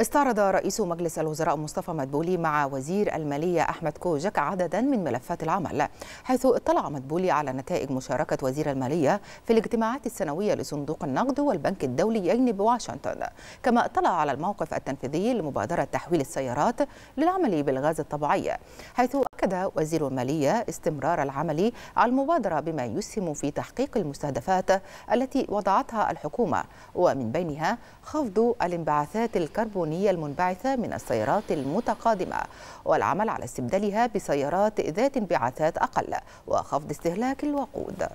استعرض رئيس مجلس الوزراء مصطفى مدبولي مع وزير المالية أحمد كوجك عددا من ملفات العمل حيث اطلع مدبولي على نتائج مشاركة وزير المالية في الاجتماعات السنوية لصندوق النقد والبنك الدوليين بواشنطن كما اطلع على الموقف التنفيذي لمبادرة تحويل السيارات للعمل بالغاز الطبيعي حيث أكد وزير المالية استمرار العمل على المبادرة بما يسهم في تحقيق المستهدفات التي وضعتها الحكومة ومن بينها خفض الانبعاثات الكربون الكربونية المنبعثه من السيارات المتقادمه والعمل على استبدالها بسيارات ذات انبعاثات اقل وخفض استهلاك الوقود